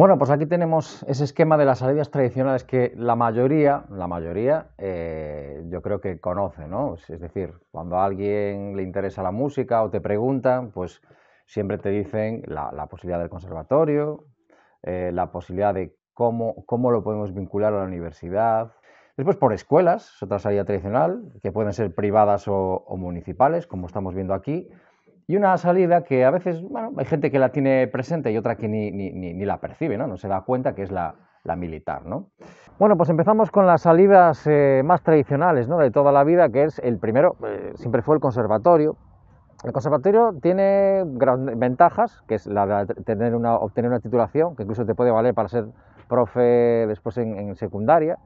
Bueno, pues aquí tenemos ese esquema de las salidas tradicionales que la mayoría, la mayoría, eh, yo creo que conoce, ¿no? Es decir, cuando a alguien le interesa la música o te preguntan, pues siempre te dicen la, posibilidad del conservatorio, eh, la posibilidad de cómo, lo podemos vincular a la universidad. Después por escuelas, es otra salida tradicional, que pueden ser privadas o municipales, como estamos viendo aquí y una salida que a veces, bueno, hay gente que la tiene presente y otra que ni, ni, ni, la percibe, ¿no? No se da cuenta que es la, la militar, ¿no? Bueno, pues empezamos con las salidas eh, más tradicionales, ¿no? De toda la vida, que es el primero, eh, siempre fue el conservatorio. El conservatorio tiene grandes ventajas, que es la de tener una, obtener una titulación, que incluso te puede valer para ser profe después en, en secundaria,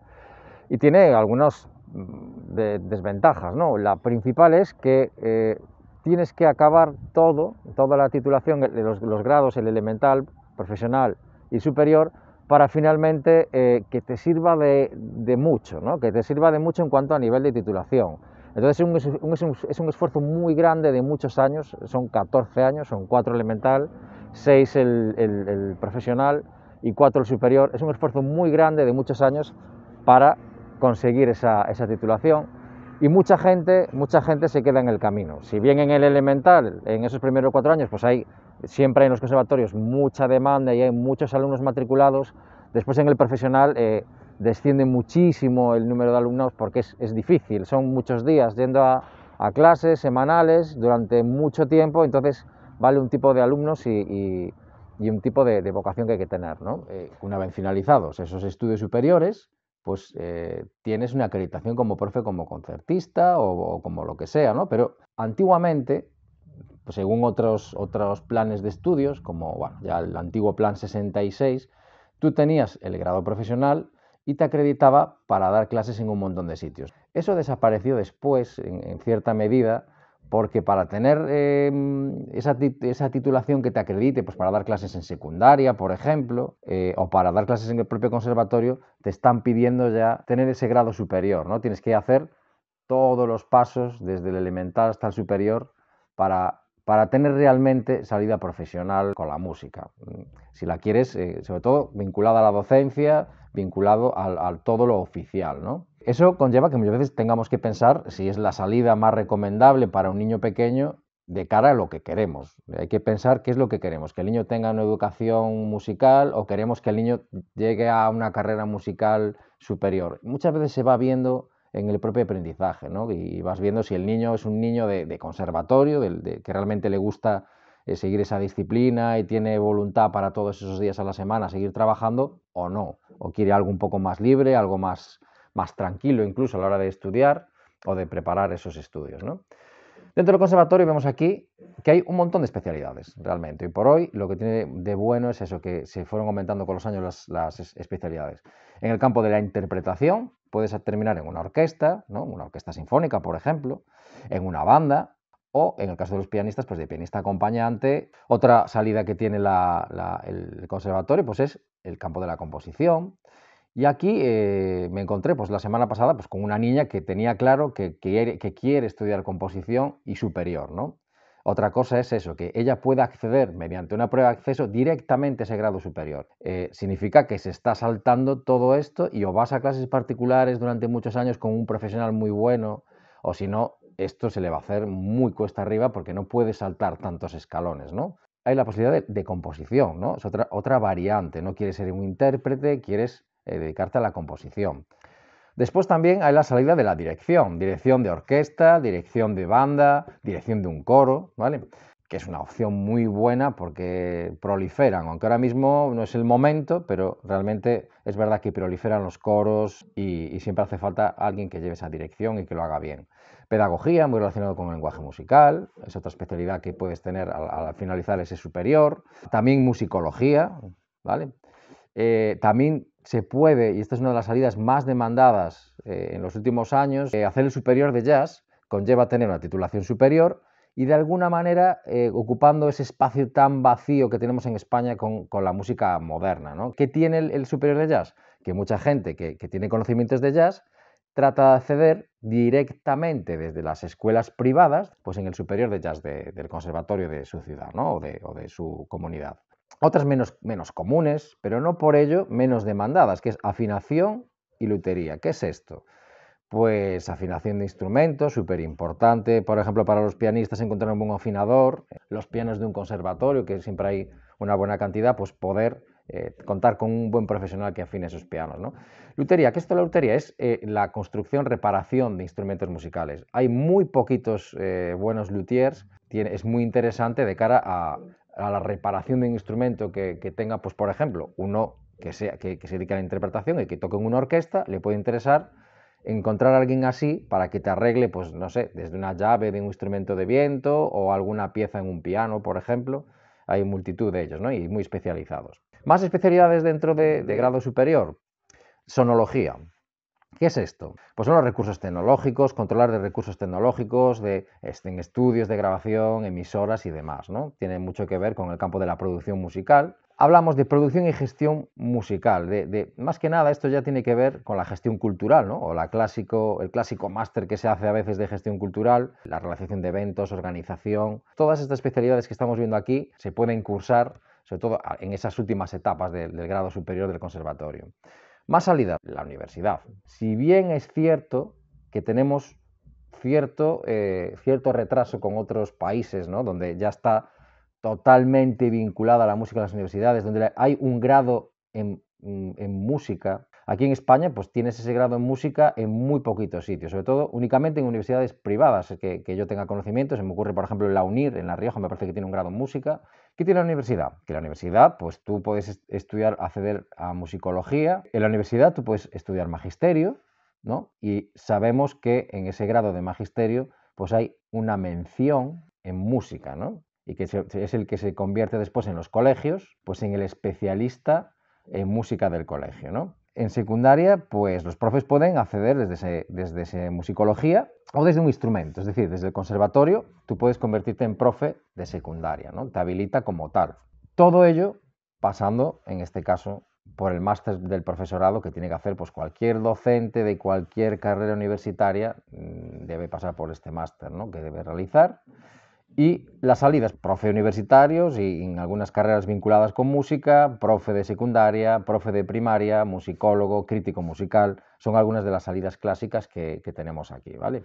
y tiene algunas mm, desventajas, ¿no? La principal es que eh, tienes que acabar todo, toda la titulación, eh, los, los grados, el elemental, profesional y superior, para finalmente eh, que te sirva de, mucho, que te sirva de mucho en cuanto a nivel de titulación. Entonces es un, esfuerzo muy grande de muchos años, son 14 años, son 4 elemental, 6 el, profesional y 4 el superior. Es un esfuerzo muy grande de muchos años para conseguir esa, esa titulación y mucha gente, mucha gente se queda en el camino. Si bien en el elemental, en esos primeros cuatro años, pues hay siempre hay en los conservatorios mucha demanda y hay muchos alumnos matriculados, después en el profesional eh, desciende muchísimo el número de alumnos porque es, difícil, son muchos días yendo a, clases semanales durante mucho tiempo, entonces vale un tipo de alumnos y, un tipo de, vocación que hay que tener. Eh, una vez finalizados esos estudios superiores, pues eh, tienes una acreditación como profe, como concertista o, como lo que sea, ¿no? Pero antiguamente, según otros, otros planes de estudios, como bueno, ya el antiguo plan 66, tú tenías el grado profesional y te acreditaba para dar clases en un montón de sitios. Eso desapareció después, en cierta medida, porque para tener em, esa, titulación que te acredite, pues para dar clases en secundaria, por ejemplo, eh, o para dar clases en el propio conservatorio, te están pidiendo ya tener ese grado superior, ¿no? Tienes que hacer todos los pasos, desde el elemental hasta el superior, para, tener realmente salida profesional con la música. Si la quieres, eh, sobre todo vinculada a la docencia, vinculado a todo lo oficial, ¿no? Eso conlleva que muchas veces tengamos que pensar si es la salida más recomendable para un niño pequeño de cara a lo que queremos. Hay que pensar qué es lo que queremos, que el niño tenga una educación musical o queremos que el niño llegue a una carrera musical superior. Muchas veces se va viendo en el propio aprendizaje, ¿no? Y vas viendo si el niño es un niño de, conservatorio, de, que realmente le gusta eh, seguir esa disciplina y tiene voluntad para todos esos días a la semana seguir trabajando o no, o quiere algo un poco más libre, algo más más tranquilo incluso a la hora de estudiar o de preparar esos estudios. Dentro del conservatorio vemos aquí que hay un montón de especialidades realmente y por hoy lo que tiene de bueno es eso, que se fueron aumentando con los años las, especialidades. En el campo de la interpretación puedes terminar en una orquesta, ¿no? una orquesta sinfónica por ejemplo, en una banda, o en el caso de los pianistas, pues de pianista acompañante. Otra salida que tiene el conservatorio pues es el campo de la composición, y aquí eh, me encontré pues, la semana pasada pues, con una niña que tenía claro que, quiere estudiar composición y superior. ¿no? Otra cosa es eso, que ella pueda acceder mediante una prueba de acceso directamente a ese grado superior. Eh, significa que se está saltando todo esto y o vas a clases particulares durante muchos años con un profesional muy bueno, o si no, esto se le va a hacer muy cuesta arriba porque no puede saltar tantos escalones. ¿no? Hay la posibilidad de, composición, ¿no? es otra, otra variante, no quieres ser un intérprete, quieres eh, dedicarte a la composición. Después también hay la salida de la dirección, dirección de orquesta, dirección de banda, dirección de un coro, ¿vale? Que es una opción muy buena porque proliferan, aunque ahora mismo no es el momento, pero realmente es verdad que proliferan los coros y, siempre hace falta alguien que lleve esa dirección y que lo haga bien. Pedagogía, muy relacionado con el lenguaje musical, es otra especialidad que puedes tener al, finalizar ese superior. También musicología, ¿vale? Eh, también se puede, y esta es una de las salidas más demandadas eh, en los últimos años, eh, hacer el superior de jazz conlleva tener una titulación superior y de alguna manera eh, ocupando ese espacio tan vacío que tenemos en España con, la música moderna. ¿no? ¿Qué tiene el, superior de jazz? Que mucha gente que, tiene conocimientos de jazz trata de acceder directamente desde las escuelas privadas, pues en el superior de jazz del conservatorio de su ciudad o de su comunidad otras menos, menos comunes, pero no por ello menos demandadas, que es afinación y lutería. ¿Qué es esto? Pues afinación de instrumentos, súper importante. Por ejemplo, para los pianistas encontrar un buen afinador, los pianos de un conservatorio, que siempre hay una buena cantidad, pues poder eh, contar con un buen profesional que afine esos pianos. ¿no? Lutería, ¿qué es esto la lutería? Es eh, la construcción, reparación de instrumentos musicales. Hay muy poquitos eh, buenos luthiers, tiene, es muy interesante de cara a, a la reparación de un instrumento que, tenga, pues por ejemplo, uno que, sea, que, se dedique a la interpretación y que toque en una orquesta, le puede interesar encontrar a alguien así para que te arregle, pues no sé, desde una llave de un instrumento de viento o alguna pieza en un piano, por ejemplo. Hay multitud de ellos, ¿no? Y muy especializados. Más especialidades dentro de grado superior. Sonología. ¿Qué es esto? Pues son los recursos tecnológicos, controlar de recursos tecnológicos, de este, en estudios de grabación, emisoras y demás, ¿no? Tiene mucho que ver con el campo de la producción musical. Hablamos de producción y gestión musical, de, más que nada esto ya tiene que ver con la gestión cultural, O el clásico máster que se hace a veces de gestión cultural, la realización de eventos, organización, todas estas especialidades que estamos viendo aquí se pueden cursar, sobre todo en esas últimas etapas del grado superior del conservatorio. Más salida, la universidad. Si bien es cierto que tenemos cierto, eh, cierto retraso con otros países, ¿no? donde ya está totalmente vinculada la música a las universidades, donde hay un grado en, en música Aquí en España, pues tienes ese grado en música en muy poquitos sitios, sobre todo únicamente en universidades privadas eh, que, yo tenga conocimiento. Se me ocurre, por ejemplo, la UNIR en La Rioja, me parece que tiene un grado en música. ¿Qué tiene la universidad? Que la universidad, pues tú puedes estudiar, acceder a musicología. En la universidad tú puedes estudiar magisterio, ¿no? Y sabemos que en ese grado de magisterio, pues hay una mención en música, ¿no? Y que es el que se convierte después en los colegios, pues en el especialista en música del colegio, ¿no? en secundaria, pues los profes pueden acceder desde, ese, desde ese musicología o desde un instrumento, es decir, desde el conservatorio tú puedes convertirte en profe de secundaria, ¿no? Te habilita como tal. Todo ello pasando, en este caso, por el máster del profesorado que tiene que hacer pues, cualquier docente de cualquier carrera universitaria mm, debe pasar por este máster ¿no? que debe realizar y las salidas, profe universitarios y en algunas carreras vinculadas con música, profe de secundaria, profe de primaria, musicólogo, crítico musical, son algunas de las salidas clásicas que, tenemos aquí, ¿vale?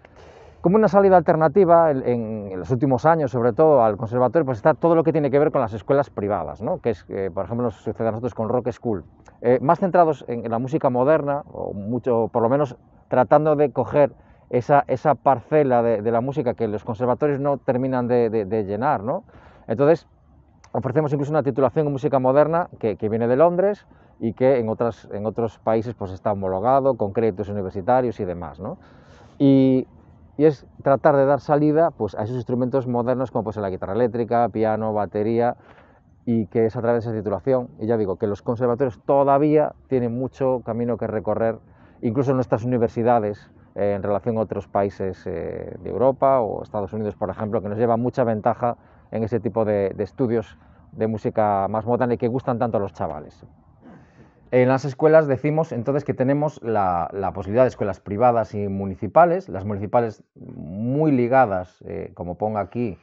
Como una salida alternativa, en, los últimos años, sobre todo al conservatorio, pues está todo lo que tiene que ver con las escuelas privadas, ¿no? que es, eh, por ejemplo, que sucede a nosotros con Rock School, eh, más centrados en, la música moderna, o mucho, por lo menos tratando de coger esa, esa parcela de, de, la música que los conservatorios no terminan de, de, llenar. ¿no? Entonces, ofrecemos incluso una titulación en música moderna que, que viene de Londres y que en, otras, en otros países pues, está homologado con créditos universitarios y demás. ¿no? Y, y, es tratar de dar salida pues, a esos instrumentos modernos como pues, la guitarra eléctrica, piano, batería, y que es a través de esa titulación. Y ya digo que los conservatorios todavía tienen mucho camino que recorrer, incluso en nuestras universidades eh, en relación a otros países eh, de Europa o Estados Unidos, por ejemplo, que nos lleva mucha ventaja en ese tipo de, estudios de música más moderna y que gustan tanto a los chavales. En las escuelas decimos entonces que tenemos la, posibilidad de escuelas privadas y municipales, las municipales muy ligadas, eh, como pongo aquí,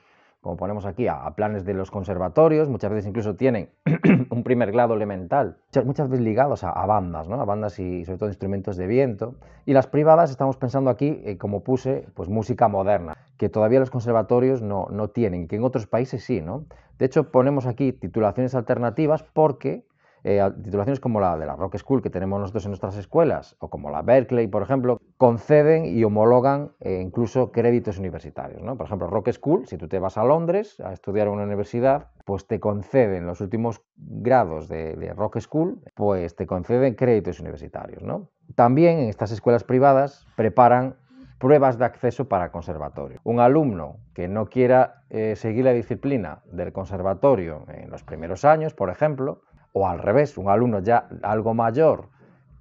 como ponemos aquí, a, planes de los conservatorios, muchas veces incluso tienen un primer grado elemental, muchas, veces ligados a, bandas, ¿no? a bandas y sobre todo instrumentos de viento. Y las privadas estamos pensando aquí, eh, como puse, pues música moderna, que todavía los conservatorios no, no tienen, que en otros países sí. ¿no? De hecho, ponemos aquí titulaciones alternativas porque eh, titulaciones como la de la Rock School que tenemos nosotros en nuestras escuelas, o como la Berkeley, por ejemplo, conceden y homologan eh, incluso créditos universitarios. Por ejemplo, Rock School, si tú te vas a Londres a estudiar a una universidad, pues te conceden los últimos grados de, Rock School, pues te conceden créditos universitarios. También en estas escuelas privadas preparan pruebas de acceso para conservatorio. Un alumno que no quiera eh, seguir la disciplina del conservatorio en los primeros años, por ejemplo, o al revés, un alumno ya algo mayor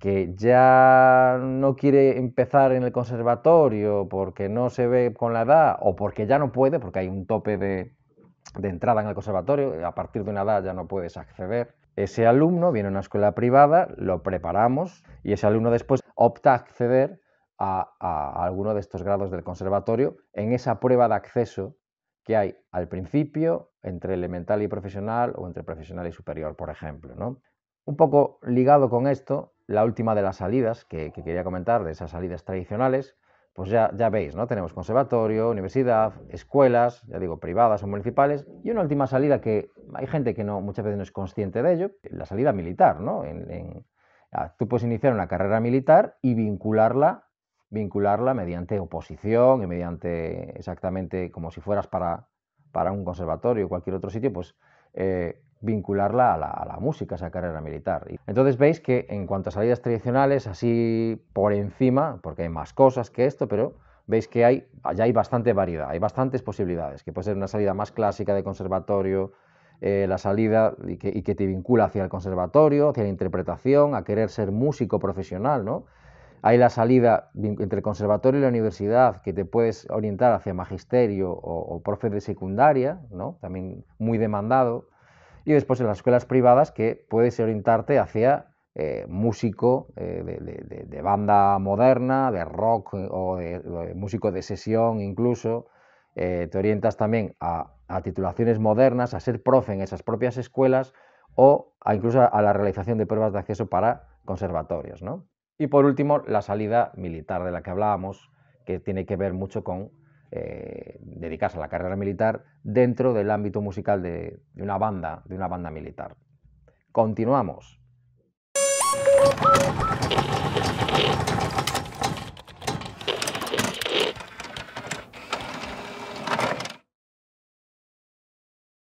que ya no quiere empezar en el conservatorio porque no se ve con la edad o porque ya no puede, porque hay un tope de, entrada en el conservatorio, a partir de una edad ya no puedes acceder. Ese alumno viene a una escuela privada, lo preparamos y ese alumno después opta a acceder a, alguno de estos grados del conservatorio en esa prueba de acceso que hay al principio entre elemental y profesional o entre profesional y superior, por ejemplo. ¿no? Un poco ligado con esto, la última de las salidas que, quería comentar, de esas salidas tradicionales, pues ya, ya, veis, ¿no? Tenemos conservatorio, universidad, escuelas, ya digo, privadas o municipales, y una última salida que hay gente que no, muchas veces no es consciente de ello, la salida militar, ¿no? en, ah, tú puedes iniciar una carrera militar y vincularla vincularla mediante oposición y mediante exactamente como si fueras para, para un conservatorio o cualquier otro sitio, pues eh, vincularla a la, música, a esa carrera militar. Entonces veis que en cuanto a salidas tradicionales, así por encima, porque hay más cosas que esto, pero veis que hay, allá hay bastante variedad, hay bastantes posibilidades, que puede ser una salida más clásica de conservatorio, eh, la salida y que, y que, te vincula hacia el conservatorio, hacia la interpretación, a querer ser músico profesional, ¿no? Hay la salida entre el conservatorio y la universidad, que te puedes orientar hacia magisterio o, profe de secundaria, ¿no? también muy demandado. Y después en las escuelas privadas, que puedes orientarte hacia eh, músico eh, de, banda moderna, de rock eh, o de, músico de sesión incluso. te orientas también a, titulaciones modernas, a ser profe en esas propias escuelas o incluso a, a la realización de pruebas de acceso para conservatorios. ¿no? Y por último, la salida militar de la que hablábamos, que tiene que ver mucho con eh, dedicarse a la carrera militar dentro del ámbito musical de una banda, de una banda militar. Continuamos.